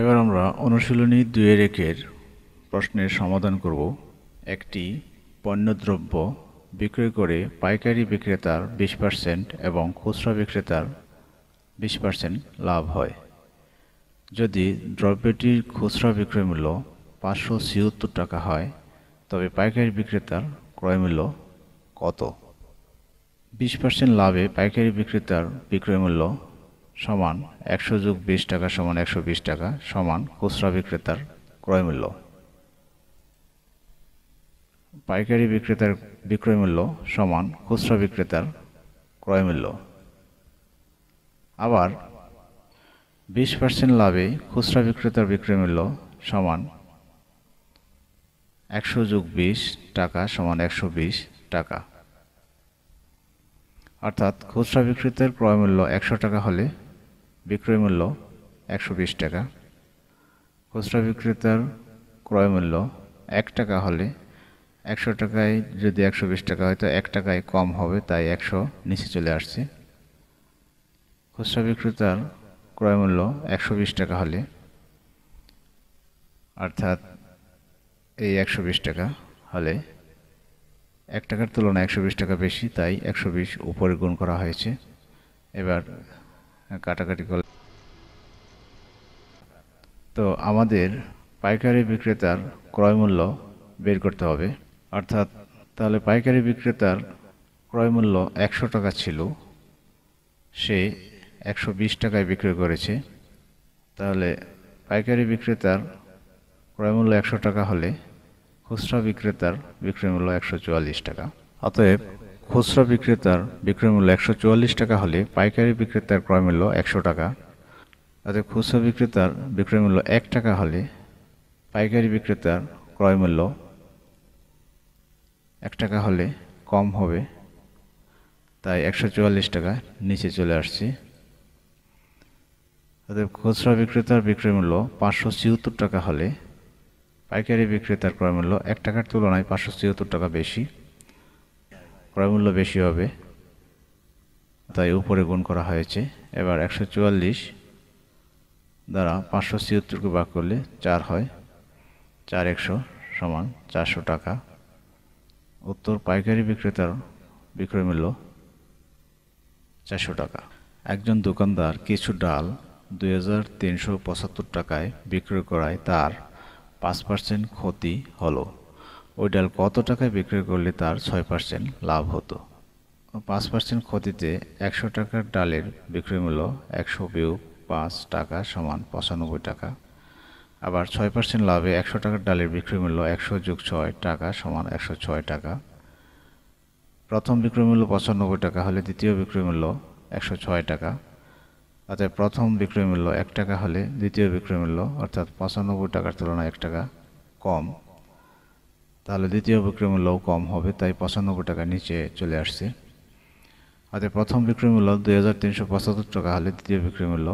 এবার আমরা অনুশীলনী দুয়ের একের প্রশ্নের সমাধান করব একটি পণ্যদ্রব্য বিক্রয় করে পাইকারি বিক্রেতার বিশ পার্সেন্ট এবং খুচরা বিক্রেতার বিশ পার্সেন্ট লাভ হয় যদি দ্রব্যটির খুচরা বিক্রয় মূল্য পাঁচশো ছিয়ত্তর টাকা হয় তবে পাইকারি বিক্রেতার ক্রয় মূল্য কত বিশ পার্সেন্ট লাভে পাইকারি বিক্রেতার বিক্রয় মূল্য সমান একশো যোগ বিশ টাকা সমান একশো বিশ টাকা সমান খুচরা বিক্রেতার ক্রয়মূল্য পাইকারি বিক্রেতার বিক্রয়মূল্য সমান খুচরা বিক্রেতার ক্রয়মূল্য আবার বিশ পার্সেন্ট লাভে খুচরা বিক্রেতার বিক্রয়মূল্য সমান একশো যোগ বিশ টাকা সমান একশো বিশ টাকা অর্থাৎ খুচরা বিক্রেতার ক্রয়মূল্য একশো টাকা হলে বিক্রয় মূল্য একশো বিশ টাকা খুচরা বিক্রেতার ক্রয় মূল্য এক টাকা হলে একশো টাকায় যদি একশো বিশ টাকা হয় তো এক টাকায় কম হবে তাই একশো নিচে চলে আসছে খুচরা বিক্রেতার ক্রয় মূল্য একশো বিশ টাকা হলে অর্থাৎ এই একশো বিশ টাকা হলে এক টাকার তুলনায় একশো বিশ টাকা বেশি তাই একশো বিশ উপরে গুণ করা হয়েছে এবার কাটাকাটি করলে তো আমাদের পাইকারি বিক্রেতার ক্রয়মূল্য বের করতে হবে অর্থাৎ তাহলে পাইকারি বিক্রেতার ক্রয়মূল্য একশো টাকা ছিল সে একশো বিশ টাকায় বিক্রি করেছে তাহলে পাইকারি বিক্রেতার ক্রয়মূল্য একশো টাকা হলে খুচরা বিক্রেতার বিক্রয়মূল্য একশো চুয়াল্লিশ টাকা অতএব খুচরা বিক্রেতার বিক্রয়মূল্য একশো চুয়াল্লিশ টাকা হলে পাইকারি বিক্রেতার ক্রয়মূল্য একশো টাকা তাতে খুচরা বিক্রেতার বিক্রয় মূল্য এক টাকা হলে পাইকারি বিক্রেতার ক্রয় মূল্য এক টাকা হলে কম হবে তাই একশো চুয়াল্লিশ টাকা নিচে চলে আসছে তাদের খুচরা বিক্রেতার বিক্রয় মূল্য পাঁচশো ছিয়াত্তর টাকা হলে পাইকারি বিক্রেতার ক্রয় মূল্য এক টাকার তুলনায় পাঁচশো ছিয়াত্তর টাকা বেশি ক্রয় মূল্য বেশি হবে তাই উপরে গুণ করা হয়েছে এবার একশো চুয়াল্লিশ দ্বারা পাঁচশো ছিয়াত্তরকে ভাগ করলে চার হয় চার একশো সমান চারশো টাকা উত্তর পাইকারি বিক্রেতার বিক্রয় মূল্য চারশো টাকা একজন দোকানদার কিছু ডাল দুই টাকায় বিক্রয় করায় তার পাঁচ পার্সেন্ট ক্ষতি হলো ওই ডাল কত টাকায় বিক্রয় করলে তার ছয় পার্সেন্ট লাভ হতো পাঁচ পার্সেন্ট ক্ষতিতে একশো টাকার ডালের বিক্রয় মূল্য একশো বিয়োগ পাঁচ টাকা সমান পঁচানব্বই টাকা আবার ছয় পার্সেন্ট লাভে একশো টাকার ডালের বিক্রয় মূল্য একশো যোগ ছয় টাকা সমান একশো ছয় টাকা প্রথম বিক্রয় মূল্য পঁচানব্বই টাকা হলে দ্বিতীয় বিক্রয় মূল্য একশো ছয় টাকা অর্থাৎ প্রথম বিক্রয় মূল্য এক টাকা হলে দ্বিতীয় বিক্রয় মূল্য অর্থাৎ পঁচানব্বই টাকার তুলনায় এক টাকা কম তাহলে দ্বিতীয় বিক্রয় মূল্যও কম হবে তাই পঁচানব্বই টাকা নিচে চলে আসছে অর্থাৎ প্রথম বিক্রয় মূল্য দুই টাকা হলে দ্বিতীয় বিক্রয় মূল্য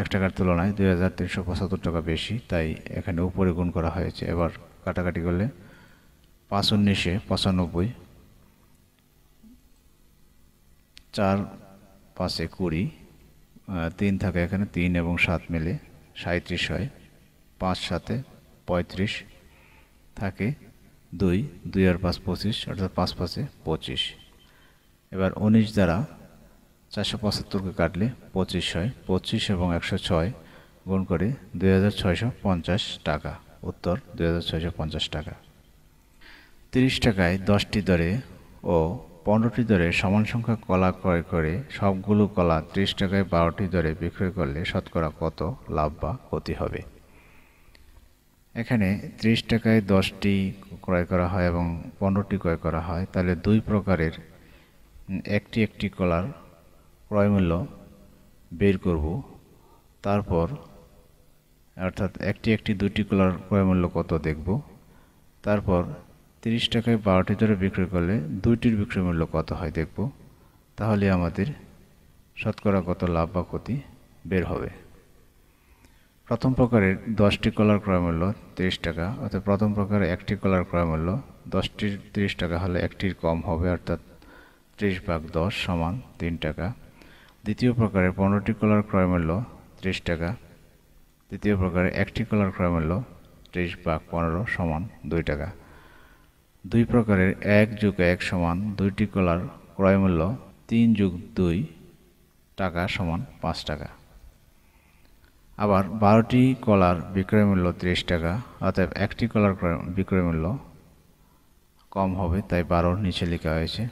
এক টাকার তুলনায় দুই হাজার তিনশো পঁচাত্তর টাকা বেশি তাই এখানে উপরে গুণ করা হয়েছে এবার কাটাকাটি করলে পাঁচ উনিশে পঁচানব্বই চার পাঁচে কুড়ি তিন থাকে এখানে তিন এবং সাত মিলে সাঁত্রিশ হয় পাঁচ সাথে পঁয়ত্রিশ থাকে দুই দুই আর পাঁচ পঁচিশ অর্থাৎ পাঁচ পাঁচে পঁচিশ এবার উনিশ দ্বারা চারশো পঁচাত্তরকে কাটলে পঁচিশ হয় পঁচিশ এবং একশো ছয় গুণ করে দুই টাকা উত্তর দুই টাকা তিরিশ টাকায় দশটি দরে ও পনেরোটি দরে সমান সংখ্যা কলা ক্রয় করে সবগুলো কলা ত্রিশ টাকায় বারোটি দরে বিক্রয় করলে শতকরা কত লাভ বা ক্ষতি হবে এখানে ত্রিশ টাকায় দশটি ক্রয় করা হয় এবং পনেরোটি ক্রয় করা হয় তাহলে দুই প্রকারের একটি একটি কলার ক্রয়মূল্য বের করব তারপর অর্থাৎ একটি একটি দুটি কলার ক্রয়মূল্য কত দেখব তারপর তিরিশ টাকায় বারোটি ধরে বিক্রয় করলে দুইটির বিক্রয় মূল্য কত হয় দেখব তাহলে আমাদের শতকরা কত লাভ বা ক্ষতি বের হবে প্রথম প্রকারের দশটি কলার ক্রয়মূল্য তিরিশ টাকা অর্থাৎ প্রথম প্রকারে একটি কলার ক্রয়মূল্য দশটির তিরিশ টাকা হলে একটির কম হবে অর্থাৎ ত্রিশ ভাগ দশ সমান তিন টাকা দ্বিতীয় প্রকারে পনেরোটি কলার ক্রয়মূল্য ত্রিশ টাকা তৃতীয় প্রকারে একটি কলার ক্রয়মূল্য ত্রিশ ভাগ পনেরো সমান দুই টাকা দুই প্রকারের এক যুগ এক সমান দুইটি কলার ক্রয়মূল্য তিন যুগ দুই টাকা সমান পাঁচ টাকা আবার বারোটি কলার বিক্রয়মূল্য ত্রিশ টাকা অর্থাৎ একটি কলার ক্রয় বিক্রয়মূল্য কম হবে তাই বারোর নিচে লেখা হয়েছে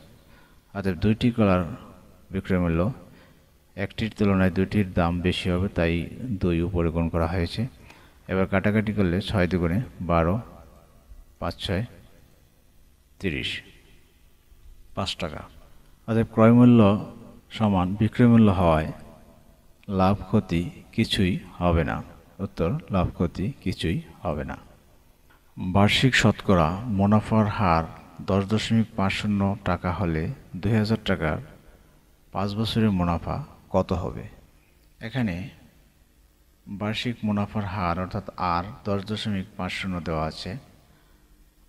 অর্থাৎ দুইটি কলার বিক্রয়মূল্য একটির তুলনায় দুটির দাম বেশি হবে তাই দুই উপরে গণ করা হয়েছে এবার কাটাকাটি করলে ছয় দুগুণে বারো পাঁচ ছয় তিরিশ পাঁচ টাকা অর্থাৎ ক্রয়মূল্য সমান বিক্রয়মূল্য হওয়ায় লাভ ক্ষতি কিছুই হবে না উত্তর লাভ ক্ষতি কিছুই হবে না বার্ষিক শতকরা মুনাফার হার দশ দশমিক পাঁচ শূন্য টাকা হলে দুই হাজার টাকার পাঁচ বছরের মুনাফা কত হবে এখানে বার্ষিক মুনাফার হার অর্থাৎ আর দশ দশমিক পাঁচ শূন্য দেওয়া আছে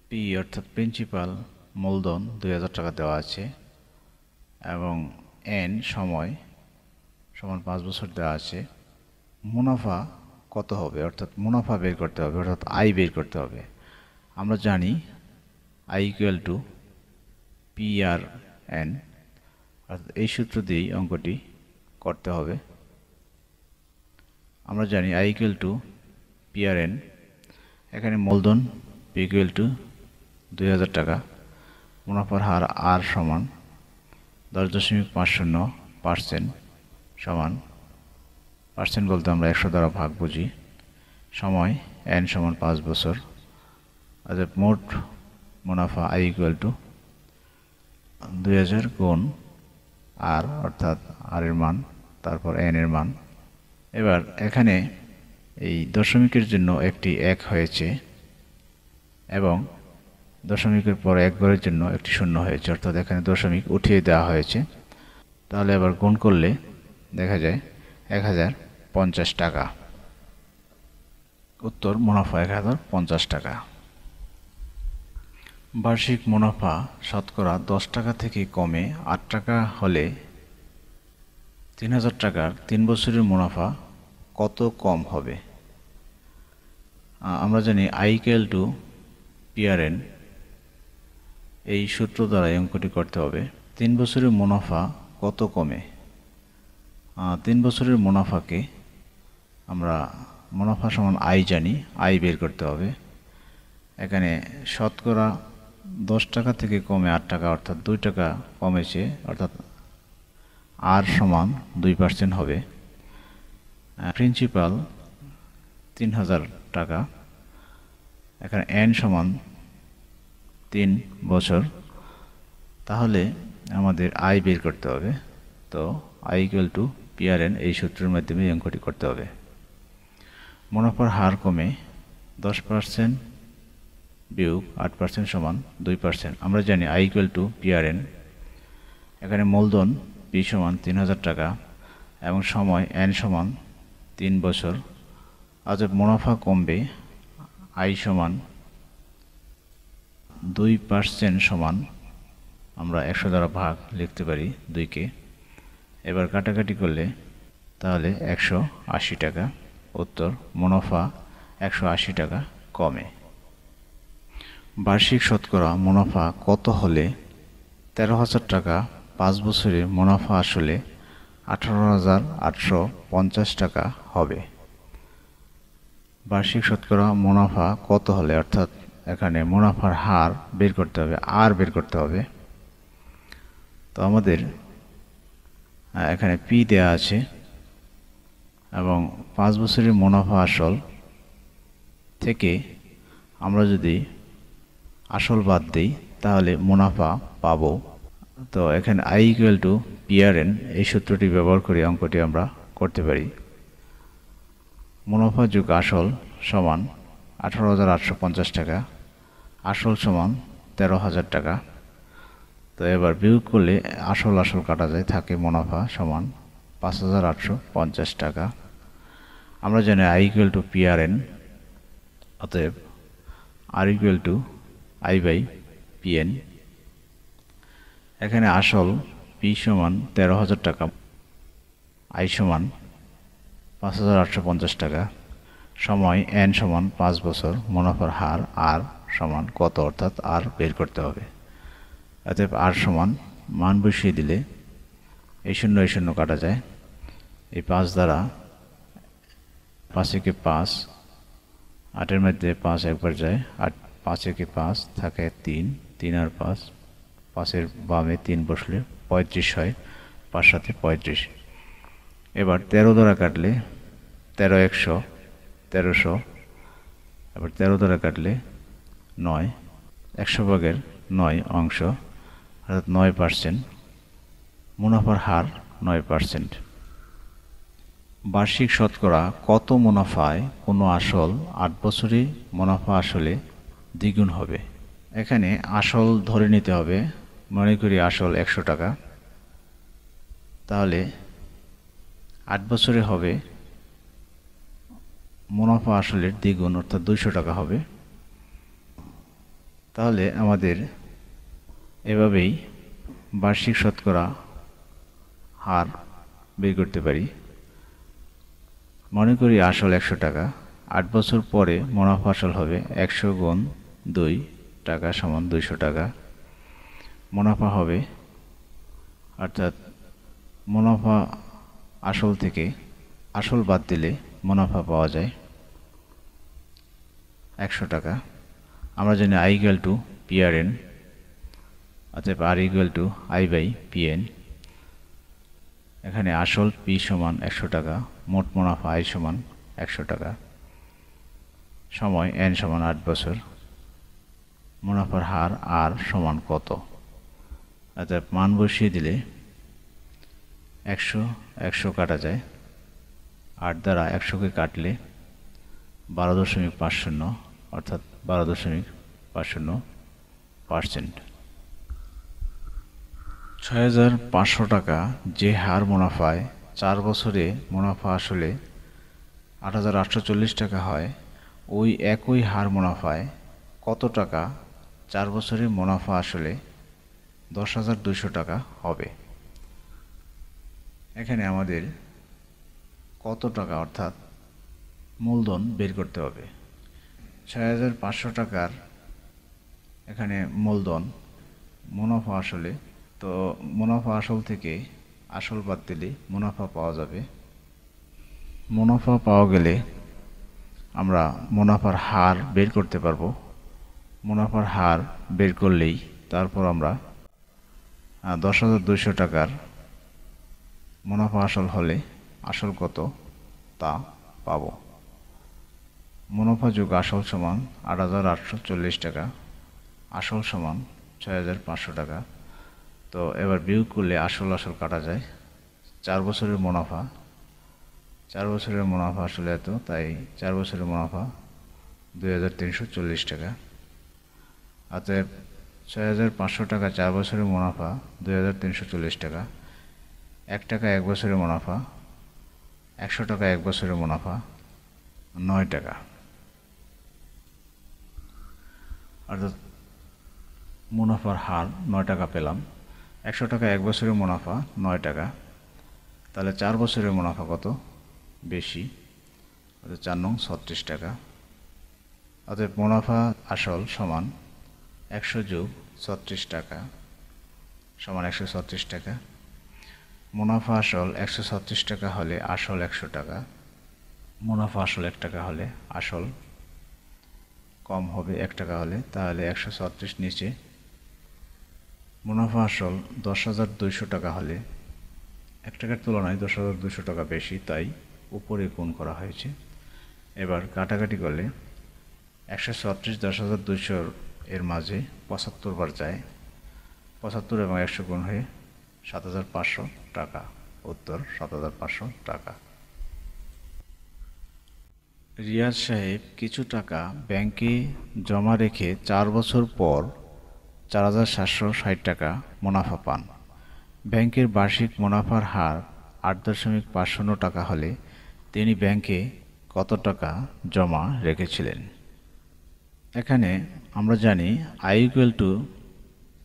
পি অর্থাৎ প্রিন্সিপাল মূলধন দুই হাজার টাকা দেওয়া আছে এবং এন সময় সমান পাঁচ বছর দেওয়া আছে মুনাফা কত হবে অর্থাৎ মুনাফা বের করতে হবে অর্থাৎ আয় বের করতে হবে আমরা জানি I equal to P R N অর্থাৎ এই সূত্র দিয়েই অঙ্কটি করতে হবে আমরা জানি আই ইকুয়াল টু পিআরএন এখানে মূলধন পি ইকুয়াল টু দুই হাজার টাকা মুনাফার হার আর সমান দশ দশমিক পাঁচ শূন্য পার্সেন্ট সমান পার্সেন্ট বলতে আমরা একশো দ্বারা ভাগ বুঝি সময় এন সমান পাঁচ বছর অর্থাৎ মোট মুনাফা আই ইকুয়াল টু দুই হাজার গুণ আর অর্থাৎ আরের মান তারপর এন এর মান এবার এখানে এই দশমিকের জন্য একটি এক হয়েছে এবং দশমিকের পর এক গড়ের জন্য একটি শূন্য হয়েছে অর্থাৎ এখানে দশমিক উঠিয়ে দেওয়া হয়েছে তাহলে আবার গুণ করলে দেখা যায় এক হাজার পঞ্চাশ টাকা উত্তর মুনাফা এক হাজার পঞ্চাশ টাকা বার্ষিক মুনাফা শতকরা দশ টাকা থেকে কমে আট টাকা হলে তিন হাজার টাকার তিন বছরের মুনাফা কত কম হবে আমরা জানি আইকেল টু পিআরএন এই সূত্র দ্বারা অঙ্কটি করতে হবে তিন বছরের মুনাফা কত কমে তিন বছরের মুনাফাকে আমরা মুনাফা সমান আয় জানি আয় বের করতে হবে এখানে শতকরা দশ টাকা থেকে কমে আট টাকা অর্থাৎ দুই টাকা কমেছে অর্থাৎ আর সমান দুই পার্সেন্ট হবে প্রিন্সিপাল তিন হাজার টাকা এখানে এন সমান তিন বছর তাহলে আমাদের আয় বের করতে হবে তো আই ইকুয়াল টু পিআরএন এই সূত্রের মাধ্যমে অঙ্কটি করতে হবে মুনাফার হার কমে দশ পার্সেন্ট বিয়োগ আট পার্সেন্ট সমান দুই পার্সেন্ট আমরা জানি আই ইকুয়াল টু পিআরএন এখানে মূলধন পি সমান তিন হাজার টাকা এবং সময় এন সমান তিন বছর অর্থাৎ মুনাফা কমবে আই সমান দুই পার্সেন্ট সমান আমরা একশো দ্বারা ভাগ লিখতে পারি দুইকে এবার কাটাকাটি করলে তাহলে একশো আশি টাকা উত্তর মুনাফা একশো আশি টাকা কমে বার্ষিক শতকরা মুনাফা কত হলে তেরো হাজার টাকা পাঁচ বছরে মুনাফা আসলে আঠারো হাজার আটশো পঞ্চাশ টাকা হবে বার্ষিক শতকরা মুনাফা কত হলে অর্থাৎ এখানে মুনাফার হার বের করতে হবে আর বের করতে হবে তো আমাদের এখানে পি দেয়া আছে এবং পাঁচ বছরের মুনাফা আসল থেকে আমরা যদি আসল বাদ দিই তাহলে মুনাফা পাবো তো এখানে আই ইকুয়াল টু পিআরএন এই সূত্রটি ব্যবহার করে অঙ্কটি আমরা করতে পারি মুনাফা যুগ আসল সমান আঠারো হাজার আটশো পঞ্চাশ টাকা আসল সমান তেরো হাজার টাকা তো এবার বিয়োগ করলে আসল আসল কাটা যায় থাকে মুনাফা সমান পাঁচ হাজার আটশো পঞ্চাশ টাকা আমরা জানি আই ইকুয়াল টু পিআরএন অতএব R equal to I by PN এখানে আসল পি সমান তেরো হাজার টাকা আই সমান পাঁচ হাজার আটশো পঞ্চাশ টাকা সময় এন সমান পাঁচ বছর মুনাফার হার আর সমান কত অর্থাৎ আর বের করতে হবে এতে আর সমান মান বসিয়ে দিলে এই শূন্য এই শূন্য কাটা যায় এই পাঁচ দ্বারা পাঁচ একে পাঁচ আটের মধ্যে পাঁচ একবার যায় আট পাঁচ একে পাঁচ থাকে তিন তিন আর পাঁচ পাঁচের বামে তিন বসলে পঁয়ত্রিশ হয় পাঁচ সাথে পঁয়ত্রিশ এবার তেরো দ্বারা কাটলে তেরো একশো তেরোশো এবার তেরো দ্বারা কাটলে নয় একশো ভাগের নয় অংশ অর্থাৎ নয় পার্সেন্ট মুনাফার হার নয় পার্সেন্ট বার্ষিক শতকরা কত মুনাফায় কোনো আসল আট বছরে মুনাফা আসলে দ্বিগুণ হবে এখানে আসল ধরে নিতে হবে মনে করি আসল একশো টাকা তাহলে আট বছরে হবে মুনাফা আসলের দ্বিগুণ অর্থাৎ দুইশো টাকা হবে তাহলে আমাদের এভাবেই বার্ষিক শতকরা হার বের করতে পারি মনে করি আসল একশো টাকা আট বছর পরে মুনাফা আসল হবে একশো গুণ দুই টাকা সমান দুইশো টাকা মুনাফা হবে অর্থাৎ মুনাফা আসল থেকে আসল বাদ দিলে মুনাফা পাওয়া যায় একশো টাকা আমরা জানি আই ইকুয়াল টু পিআরএন অর্থাৎ R equal to I by PN এখানে আসল পি সমান একশো টাকা মোট মুনাফা আই সমান একশো টাকা সময় এন সমান আট বছর মুনাফার হার আর সমান কত অর্থাৎ আচ্ছা, মান বসিয়ে দিলে একশো একশো কাটা যায় আট দ্বারা একশোকে কাটলে বারো দশমিক পাঁচ শূন্য অর্থাৎ বারো দশমিক পাঁচ শূন্য পার্সেন্ট ছয় হাজার পাঁচশো টাকা যে হার মুনাফায় চার বছরে মুনাফা আসলে আট হাজার আটশো চল্লিশ টাকা হয় ওই একই হার মুনাফায় কত টাকা চার বছরে মুনাফা আসলে দশ হাজার দুশো টাকা হবে এখানে আমাদের কত টাকা অর্থাৎ মূলধন বের করতে হবে ছয় হাজার পাঁচশো টাকার এখানে মূলধন মুনাফা আসলে তো মুনাফা আসল থেকে আসল বাদ দিলে মুনাফা পাওয়া যাবে মুনাফা পাওয়া গেলে আমরা মুনাফার হার বের করতে পারবো মুনাফার হার বের করলেই তারপর আমরা দশ হাজার দুইশো টাকার মুনাফা আসল হলে আসল কত তা পাব মুনাফা যুগ আসল সমান আট হাজার আটশো চল্লিশ টাকা আসল সমান ছয় হাজার পাঁচশো টাকা তো এবার বিয়োগ করলে আসল আসল কাটা যায় চার বছরের মুনাফা চার বছরের মুনাফা আসলে এত তাই চার বছরের মুনাফা দুই হাজার তিনশো চল্লিশ টাকা অতএব ছয় হাজার পাঁচশো টাকা চার বছরে মুনাফা দুই হাজার তিনশো চল্লিশ টাকা এক টাকা এক বছরে মুনাফা একশো টাকা এক বছরে মুনাফা নয় টাকা অর্থাৎ মুনাফার হার নয় টাকা পেলাম একশো টাকা এক বছরের মুনাফা নয় টাকা তাহলে চার বছরের মুনাফা কত বেশি অর্থাৎ চার নং ছত্রিশ টাকা অর্থাৎ মুনাফা আসল সমান একশো যোগ ছত্রিশ টাকা সমান একশো ছত্রিশ টাকা মুনাফা আসল একশো ছত্রিশ টাকা হলে আসল একশো টাকা মুনাফা আসল এক টাকা হলে আসল কম হবে এক টাকা হলে তাহলে একশো ছত্রিশ নিচে মুনাফা আসল দশ হাজার দুইশো টাকা হলে এক টাকার তুলনায় দশ হাজার দুশো টাকা বেশি তাই উপরে গুণ করা হয়েছে এবার কাটাকাটি করলে একশো ছত্রিশ দশ হাজার দুশোর এর মাঝে পঁচাত্তর বার যায় পঁচাত্তর এবং একশো গুণ হয়ে সাত হাজার পাঁচশো টাকা উত্তর সাত হাজার পাঁচশো টাকা রিয়াজ সাহেব কিছু টাকা ব্যাংকে জমা রেখে চার বছর পর চার হাজার সাতশো ষাট টাকা মুনাফা পান ব্যাংকের বার্ষিক মুনাফার হার আট দশমিক পাঁচ শূন্য টাকা হলে তিনি ব্যাংকে কত টাকা জমা রেখেছিলেন এখানে আমরা জানি আই ইকুয়াল টু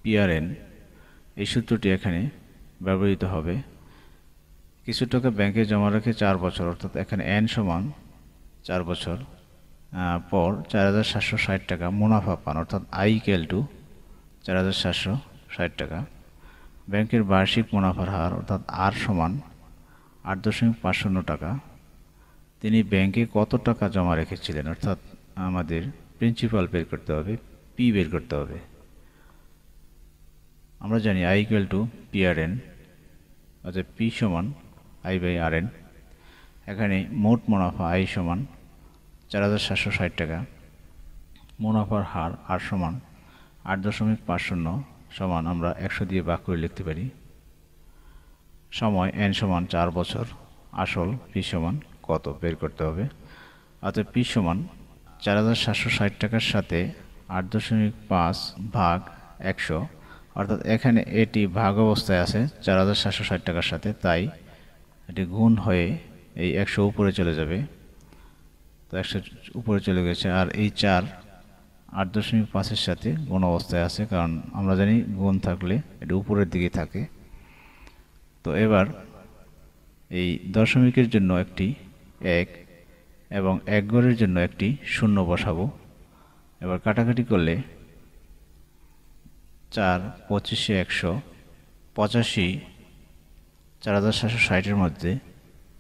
পিআরএন এই সূত্রটি এখানে ব্যবহৃত হবে কিছু টাকা ব্যাংকে জমা রেখে চার বছর অর্থাৎ এখানে এন সমান চার বছর পর চার হাজার সাতশো ষাট টাকা মুনাফা পান অর্থাৎ আই ইকুয়াল টু চার হাজার সাতশো ষাট টাকা ব্যাংকের বার্ষিক মুনাফার হার অর্থাৎ আর সমান আট দশমিক পাঁচ শূন্য টাকা তিনি ব্যাংকে কত টাকা জমা রেখেছিলেন অর্থাৎ আমাদের প্রিন্সিপাল বের করতে হবে পি বের করতে হবে আমরা জানি I equal to P R N অর্থাৎ পি সমান আই বাই আর এন এখানে মোট মুনাফা আই সমান চার হাজার সাতশো ষাট টাকা মুনাফার হার আর সমান আট দশমিক পাঁচ শূন্য সমান আমরা একশো দিয়ে বাক করে লিখতে পারি সময় এন সমান চার বছর আসল পি সমান কত বের করতে হবে অর্থাৎ পি সমান চার হাজার সাতশো ষাট টাকার সাথে আট দশমিক পাঁচ ভাগ একশো অর্থাৎ এখানে এটি ভাগ অবস্থায় আছে চার হাজার সাতশো ষাট টাকার সাথে তাই এটি গুণ হয়ে এই একশো উপরে চলে যাবে তো একশো উপরে চলে গেছে আর এই চার আট দশমিক পাঁচের সাথে গুণ অবস্থায় আছে কারণ আমরা জানি গুণ থাকলে এটি উপরের দিকে থাকে তো এবার এই দশমিকের জন্য একটি এক এবং এক গড়ের জন্য একটি শূন্য বসাবো এবার কাটাকাটি করলে চার পঁচিশে একশো পঁচাশি চার হাজার সাতশো ষাটের মধ্যে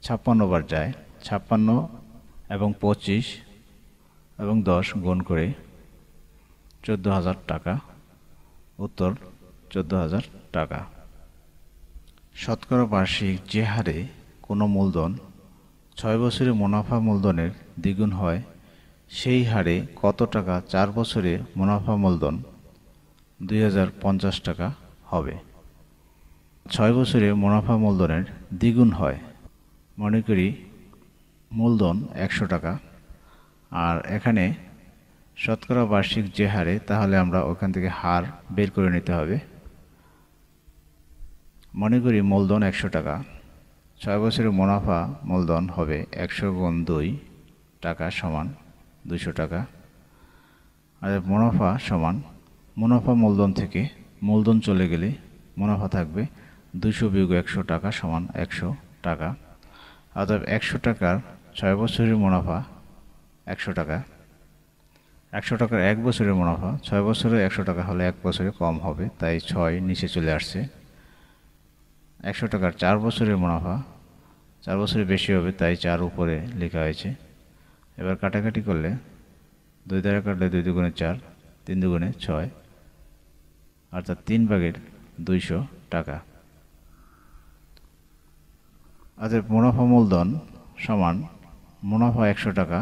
ছাপ্পান্ন বার যায় ছাপ্পান্ন এবং পঁচিশ এবং দশ গুণ করে চোদ্দো হাজার টাকা উত্তর চোদ্দো হাজার টাকা শতকরা বার্ষিক যে হারে কোনো মূলধন ছয় বছরে মুনাফা মূলধনের দ্বিগুণ হয় সেই হারে কত টাকা চার বছরে মুনাফা মূলধন দুই টাকা হবে ছয় বছরে মুনাফা মূলধনের দ্বিগুণ হয় মনে করি মূলধন একশো টাকা আর এখানে শতকরা বার্ষিক যে হারে তাহলে আমরা ওখান থেকে হার বের করে নিতে হবে মনে করি মূলধন একশো টাকা ছয় বছরের মুনাফা মূলধন হবে একশো গুণ দুই টাকা সমান দুশো টাকা আর মুনাফা সমান মুনাফা মূলধন থেকে মূলধন চলে গেলে মুনাফা থাকবে দুশো বিয়োগ একশো টাকা সমান একশো টাকা অর্থাৎ একশো টাকার ছয় বছরের মুনাফা একশো টাকা একশো টাকার এক বছরের মুনাফা ছয় বছরে একশো টাকা হলে এক বছরে কম হবে তাই ছয় নিচে চলে আসছে একশো টাকার চার বছরের মুনাফা চার বছরের বেশি হবে তাই চার উপরে লেখা হয়েছে এবার কাটাকাটি করলে দুই দ্বারা কাটলে দুই দুগুণে চার তিন দুগুণে ছয় অর্থাৎ তিন ভাগের দুইশো টাকা আচ্ছা মুনাফা মূলধন সমান মুনাফা একশো টাকা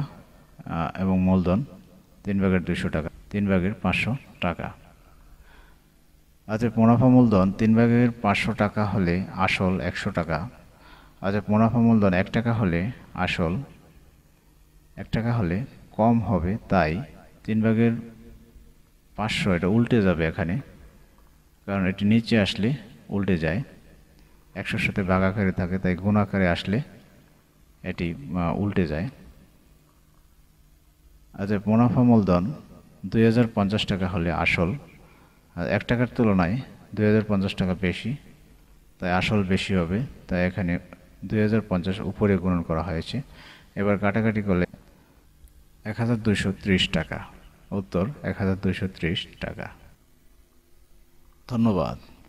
এবং মূলধন তিন ভাগের দুশো টাকা তিন ভাগের পাঁচশো টাকা আচ্ছা মুনাফা মূলধন তিন ভাগের পাঁচশো টাকা হলে আসল একশো টাকা আচ্ছা মুনাফা মূলধন এক টাকা হলে আসল এক টাকা হলে কম হবে তাই তিন ভাগের পাঁচশো এটা উল্টে যাবে এখানে কারণ এটি নিচে আসলে উল্টে যায় একশোর সাথে ভাগাকারে আকারে থাকে তাই গুণ আকারে আসলে এটি উল্টে যায় আচ্ছা মুনাফা মূলধন দুই টাকা হলে আসল আর এক টাকার তুলনায় দুই টাকা বেশি তাই আসল বেশি হবে তাই এখানে দুই উপরে গুণন করা হয়েছে এবার কাটাকাটি করলে এক টাকা উত্তর এক টাকা ধন্যবাদ